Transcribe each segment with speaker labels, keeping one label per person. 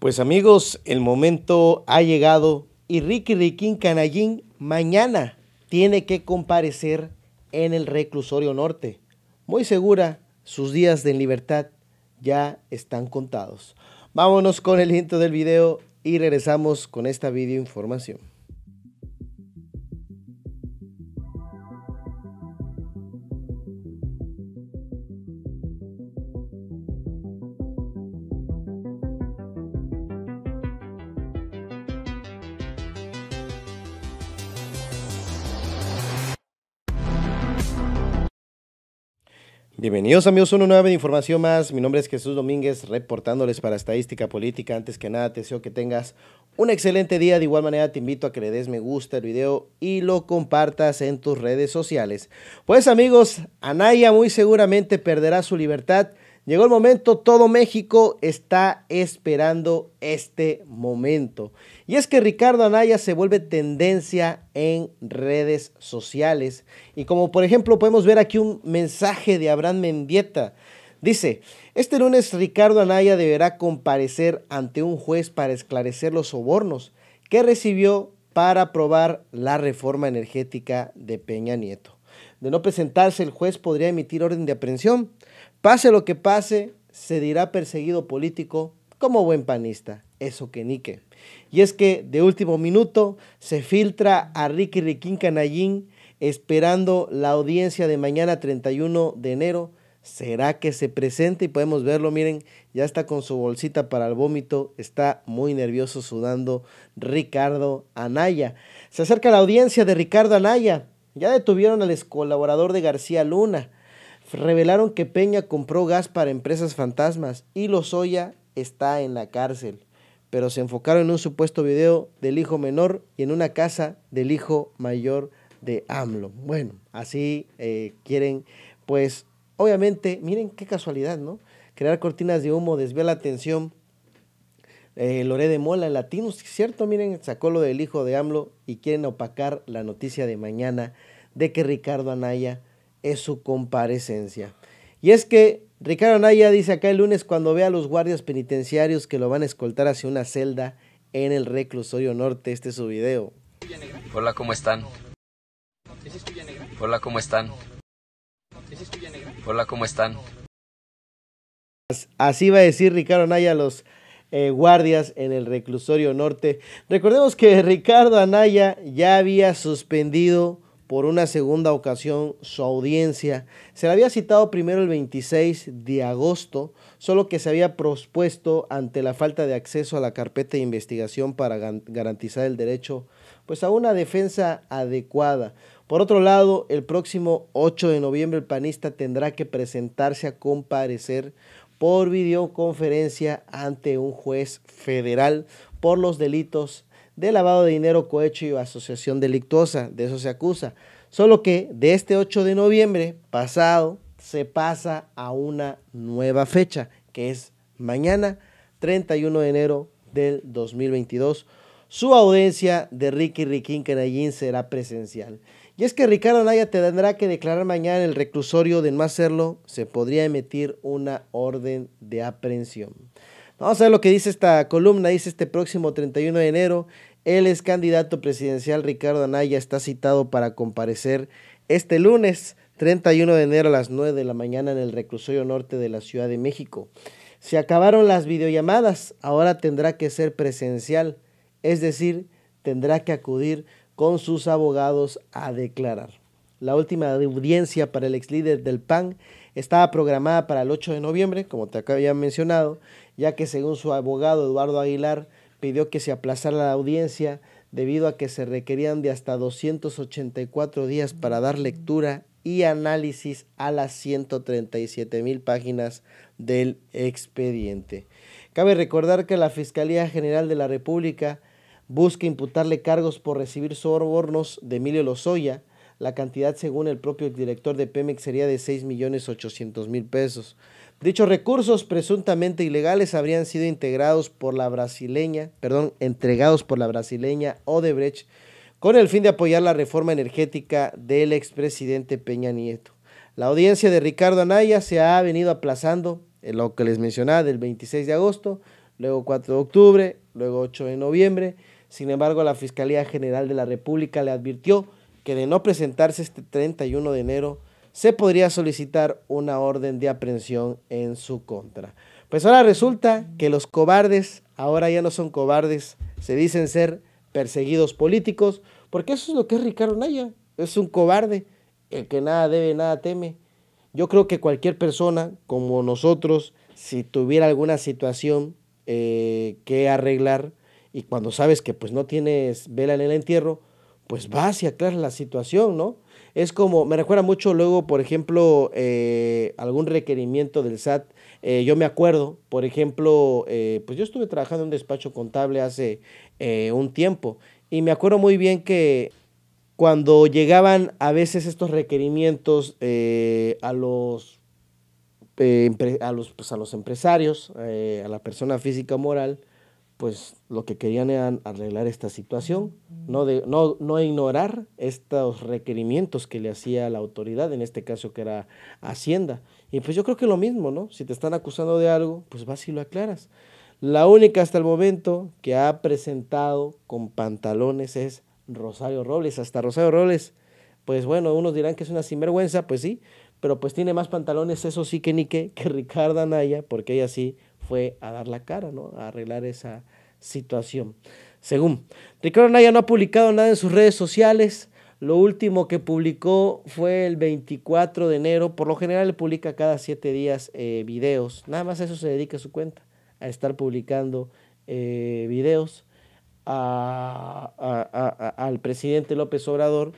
Speaker 1: Pues amigos, el momento ha llegado y Ricky Riquín Canallín mañana tiene que comparecer en el reclusorio norte. Muy segura, sus días de libertad ya están contados. Vámonos con el intro del video y regresamos con esta video información. Bienvenidos amigos una nueva información más. Mi nombre es Jesús Domínguez, reportándoles para Estadística Política. Antes que nada, te deseo que tengas un excelente día. De igual manera, te invito a que le des me gusta al video y lo compartas en tus redes sociales. Pues amigos, Anaya muy seguramente perderá su libertad. Llegó el momento, todo México está esperando este momento. Y es que Ricardo Anaya se vuelve tendencia en redes sociales. Y como por ejemplo podemos ver aquí un mensaje de Abraham Mendieta. Dice, este lunes Ricardo Anaya deberá comparecer ante un juez para esclarecer los sobornos que recibió para aprobar la reforma energética de Peña Nieto. De no presentarse, el juez podría emitir orden de aprehensión. Pase lo que pase, se dirá perseguido político como buen panista eso que nique. Y es que de último minuto se filtra a Ricky Riquín Canallín esperando la audiencia de mañana 31 de enero. ¿Será que se presente? Y podemos verlo, miren, ya está con su bolsita para el vómito, está muy nervioso sudando Ricardo Anaya. Se acerca la audiencia de Ricardo Anaya. Ya detuvieron al ex colaborador de García Luna. Revelaron que Peña compró gas para empresas fantasmas y Lozoya está en la cárcel pero se enfocaron en un supuesto video del hijo menor y en una casa del hijo mayor de AMLO. Bueno, así eh, quieren, pues, obviamente, miren qué casualidad, ¿no? Crear cortinas de humo desvía la atención. Eh, Loré de Mola, en latino, ¿cierto? Miren, sacó lo del hijo de AMLO y quieren opacar la noticia de mañana de que Ricardo Anaya es su comparecencia. Y es que Ricardo Anaya dice acá el lunes cuando ve a los guardias penitenciarios que lo van a escoltar hacia una celda en el reclusorio norte. Este es su video. Hola, ¿cómo están? Hola, ¿cómo están? Hola, ¿cómo están? Así va a decir Ricardo Anaya a los eh, guardias en el reclusorio norte. Recordemos que Ricardo Anaya ya había suspendido por una segunda ocasión su audiencia. Se la había citado primero el 26 de agosto, solo que se había propuesto ante la falta de acceso a la carpeta de investigación para garantizar el derecho pues a una defensa adecuada. Por otro lado, el próximo 8 de noviembre el panista tendrá que presentarse a comparecer por videoconferencia ante un juez federal por los delitos de lavado de dinero, cohecho y asociación delictuosa. De eso se acusa. Solo que de este 8 de noviembre pasado se pasa a una nueva fecha, que es mañana, 31 de enero del 2022. Su audiencia de Ricky Riquín Canallín será presencial. Y es que Ricardo te tendrá que declarar mañana en el reclusorio de no hacerlo, se podría emitir una orden de aprehensión. Vamos a ver lo que dice esta columna, dice este próximo 31 de enero, el ex candidato presidencial Ricardo Anaya está citado para comparecer este lunes 31 de enero a las 9 de la mañana en el reclusorio norte de la Ciudad de México. Se acabaron las videollamadas, ahora tendrá que ser presencial, es decir, tendrá que acudir con sus abogados a declarar. La última audiencia para el ex líder del PAN estaba programada para el 8 de noviembre, como te había mencionado, ya que según su abogado Eduardo Aguilar, pidió que se aplazara la audiencia debido a que se requerían de hasta 284 días para dar lectura y análisis a las 137 mil páginas del expediente. Cabe recordar que la Fiscalía General de la República busca imputarle cargos por recibir sobornos de Emilio Lozoya. La cantidad, según el propio director de Pemex, sería de millones mil pesos. Dichos recursos presuntamente ilegales habrían sido integrados por la brasileña, perdón, entregados por la brasileña Odebrecht con el fin de apoyar la reforma energética del expresidente Peña Nieto. La audiencia de Ricardo Anaya se ha venido aplazando, en lo que les mencionaba, del 26 de agosto, luego 4 de octubre, luego 8 de noviembre. Sin embargo, la Fiscalía General de la República le advirtió que de no presentarse este 31 de enero, se podría solicitar una orden de aprehensión en su contra. Pues ahora resulta que los cobardes ahora ya no son cobardes, se dicen ser perseguidos políticos, porque eso es lo que es Ricardo Naya, es un cobarde, el que nada debe, nada teme. Yo creo que cualquier persona como nosotros, si tuviera alguna situación eh, que arreglar y cuando sabes que pues no tienes vela en el entierro, pues va y aclara la situación, ¿no? Es como, me recuerda mucho luego, por ejemplo, eh, algún requerimiento del SAT. Eh, yo me acuerdo, por ejemplo, eh, pues yo estuve trabajando en un despacho contable hace un tiempo y me acuerdo muy bien que cuando llegaban a veces estos requerimientos a los, a los, pues a los empresarios, a la persona física o moral, pues lo que querían era arreglar esta situación, no, no, ignorar estos requerimientos que le hacía la autoridad, en este caso que era Hacienda. Y pues yo creo que lo mismo, ¿no? Si te están acusando de algo, pues vas y lo aclaras. La única hasta el momento que ha presentado con pantalones es Rosario Robles. Hasta Rosario Robles, pues bueno, unos dirán que es una sinvergüenza, pues sí, pero pues tiene más pantalones, eso sí que ni que, que Ricardo Anaya, porque ella sí fue a dar la cara, ¿no? A arreglar esa situación. Según, Ricardo Naya no ha publicado nada en sus redes sociales. Lo último que publicó fue el 24 de enero. Por lo general, le publica cada siete días eh, videos. Nada más eso se dedica a su cuenta, a estar publicando eh, videos al presidente López Obrador.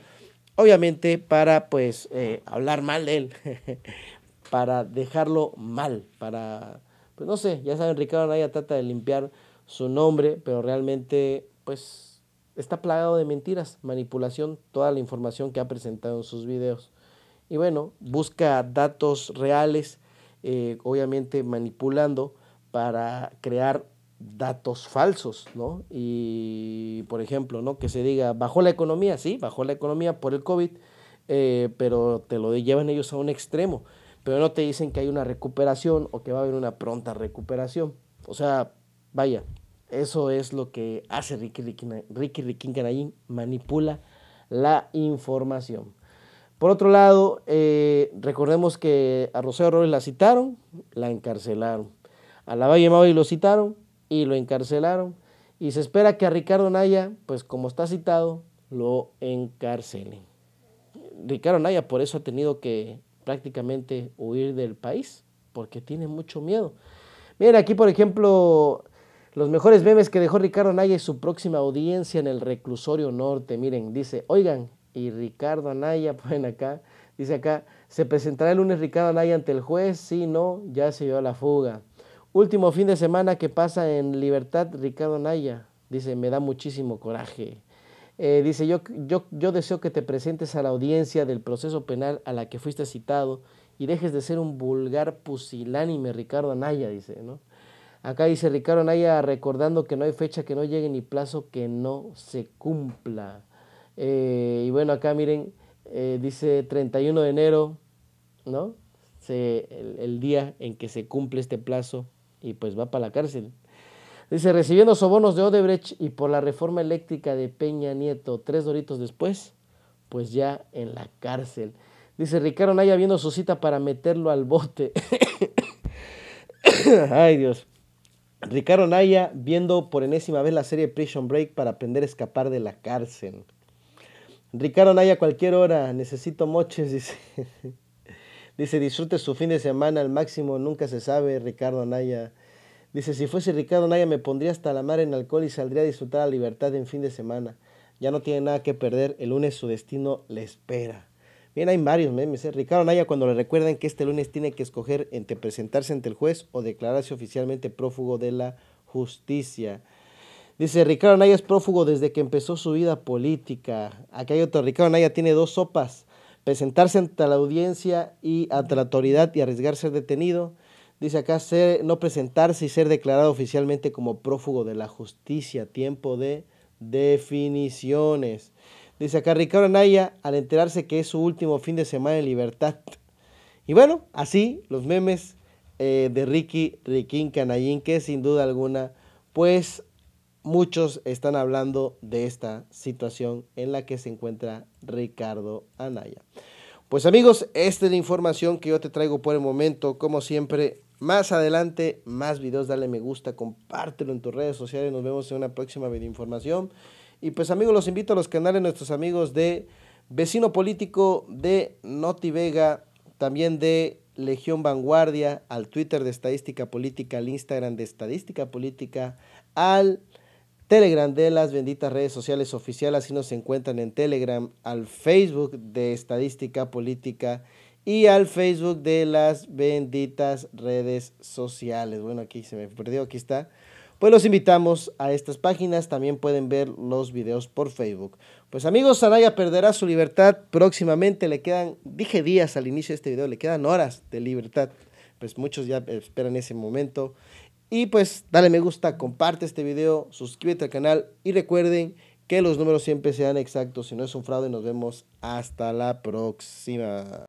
Speaker 1: Obviamente para pues eh, hablar mal de él, para dejarlo mal, para pues, no sé, ya saben, Ricardo Anaya trata de limpiar su nombre, pero realmente, pues, está plagado de mentiras, manipulación, toda la información que ha presentado en sus videos. Y bueno, busca datos reales, eh, obviamente manipulando para crear datos falsos, ¿no? Y, por ejemplo, ¿no? Que se diga, bajó la economía, sí, bajó la economía por el COVID, eh, pero te lo llevan ellos a un extremo pero no te dicen que hay una recuperación o que va a haber una pronta recuperación. O sea, vaya, eso es lo que hace Ricky Ricky, manipula la información. Por otro lado, eh, recordemos que a Rosario Robles la citaron, la encarcelaron. A la Valle Maui lo citaron y lo encarcelaron. Y se espera que a Ricardo Naya, pues como está citado, lo encarcelen. Ricardo Naya por eso ha tenido que prácticamente huir del país porque tiene mucho miedo. Miren aquí, por ejemplo, los mejores memes que dejó Ricardo Anaya y su próxima audiencia en el reclusorio norte. Miren, dice, oigan, y Ricardo Anaya, ponen acá, dice acá, se presentará el lunes Ricardo Anaya ante el juez, si no, ya se dio a la fuga. Último fin de semana que pasa en libertad Ricardo Anaya. Dice, me da muchísimo coraje. Eh, dice, yo, yo, yo deseo que te presentes a la audiencia del proceso penal a la que fuiste citado y dejes de ser un vulgar pusilánime Ricardo Anaya, dice, ¿no? Acá dice Ricardo Anaya recordando que no hay fecha que no llegue ni plazo que no se cumpla. Eh, y bueno, acá miren, eh, dice 31 de enero, ¿no? el, el día en que se cumple este plazo y pues va para la cárcel. Dice, recibiendo sobornos de Odebrecht y por la reforma eléctrica de Peña Nieto, tres doritos después, pues ya en la cárcel. Dice Ricardo Naya viendo su cita para meterlo al bote. Ay Dios. Ricardo Naya viendo por enésima vez la serie Prison Break para aprender a escapar de la cárcel. Ricardo Naya cualquier hora, necesito moches, dice. dice, disfrute su fin de semana al máximo, nunca se sabe, Ricardo Naya. Dice, si fuese Ricardo Naya me pondría hasta la mar en alcohol y saldría a disfrutar la libertad en fin de semana. Ya no tiene nada que perder, el lunes su destino le espera. Bien, hay varios memes. ¿eh? Ricardo Naya cuando le recuerdan que este lunes tiene que escoger entre presentarse ante el juez o declararse oficialmente prófugo de la justicia. Dice, Ricardo Naya es prófugo desde que empezó su vida política. Aquí hay otro, Ricardo Naya tiene dos sopas. Presentarse ante la audiencia y ante la autoridad y arriesgar ser detenido Dice acá, no presentarse y ser declarado oficialmente como prófugo de la justicia, tiempo de definiciones. Dice acá Ricardo Anaya, al enterarse que es su último fin de semana en libertad. Y bueno, así los memes eh, de Ricky, Riquín, Canayín, que sin duda alguna, pues muchos están hablando de esta situación en la que se encuentra Ricardo Anaya. Pues amigos, esta es la información que yo te traigo por el momento. Como siempre, más adelante, más videos, dale me gusta, compártelo en tus redes sociales. Nos vemos en una próxima video información Y pues amigos, los invito a los canales nuestros amigos de Vecino Político, de Noti Vega, también de Legión Vanguardia, al Twitter de Estadística Política, al Instagram de Estadística Política, al Telegram de las benditas redes sociales oficiales, así nos encuentran en Telegram, al Facebook de Estadística Política y al Facebook de las benditas redes sociales. Bueno, aquí se me perdió, aquí está. Pues los invitamos a estas páginas, también pueden ver los videos por Facebook. Pues amigos, Zanaya perderá su libertad próximamente, le quedan, dije días al inicio de este video, le quedan horas de libertad. Pues muchos ya esperan ese momento. Y pues dale me gusta, comparte este video, suscríbete al canal y recuerden que los números siempre sean exactos, si no es un fraude. Nos vemos hasta la próxima.